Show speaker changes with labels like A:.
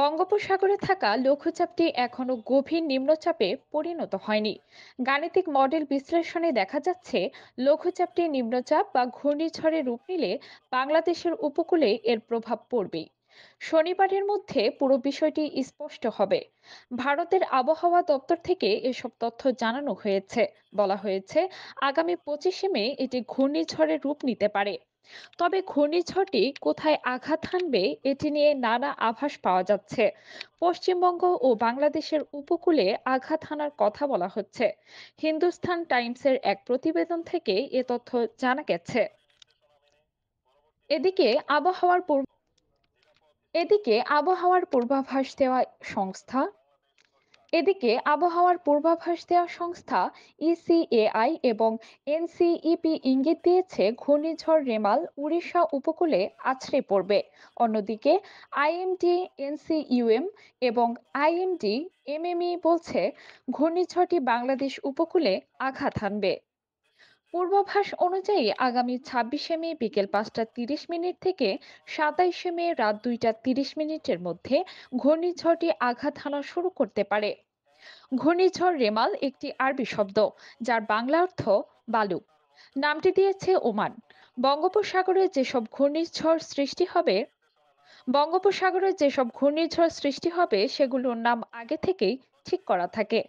A: বঙ্গোপসাগরে থাকা লঘুচাপটি এখনও গভীর নিম্নচাপে পরিণত হয়নি গাণিতিক মডেল বিশ্লেষণে দেখা যাচ্ছে লঘুচাপটি নিম্নচাপ বা ঘূর্ণিঝড়ে রূপ নিলে বাংলাদেশের উপকূলে এর প্রভাব পড়বেই শনিবারের মধ্যে পুরো বিষয়টি স্পষ্ট হবে ভারতের আবহাওয়া দপ্তর থেকে এসব তথ্য জানানো হয়েছে বলা হয়েছে আগামী পঁচিশে মে এটি ঘূর্ণিঝড়ে রূপ নিতে পারে তবে ঘূর্ণিঝড়টি কোথায় আঘাত হানবে এটি নিয়ে নানা আভাস পাওয়া যাচ্ছে পশ্চিমবঙ্গ ও বাংলাদেশের উপকূলে আঘাত হানার কথা বলা হচ্ছে হিন্দুস্তান টাইমসের এক প্রতিবেদন থেকে এ তথ্য জানা গেছে এদিকে আবহাওয়ার পূর্ব এদিকে আবহাওয়ার পূর্বাভাস দেওয়া সংস্থা এদিকে আবহাওয়ার পূর্বাভাস দেওয়া সংস্থা ইসিএআই e এবং এনসিইপি e ইঙ্গিত দিয়েছে ঘূর্ণিঝড় রেমাল উড়িষ্যা উপকূলে আছড়ে পড়বে অন্যদিকে আইএমডি এনসিইউএম এবং আইএমডি এমএমই e বলছে ঘূর্ণিঝড়টি বাংলাদেশ উপকূলে আঘাত হানবে পূর্বাভাস অনুযায়ী আগামী ছাব্বিশে মে বিকেল পাঁচটা তিরিশ মিনিট থেকে সাতাইশে মে রাত দুইটা তিরিশ মিনিটের মধ্যে ঘূর্ণিঝড়টি আঘাত হানা শুরু করতে পারে ঘূর্ণিঝড় রেমাল একটি আরবি শব্দ যার বাংলা অর্থ বালু নামটি দিয়েছে ওমান বঙ্গোপসাগরে যেসব ঘূর্ণিঝড় সৃষ্টি হবে বঙ্গোপসাগরে যেসব ঘূর্ণিঝড় সৃষ্টি হবে সেগুলোর নাম আগে থেকেই ঠিক করা থাকে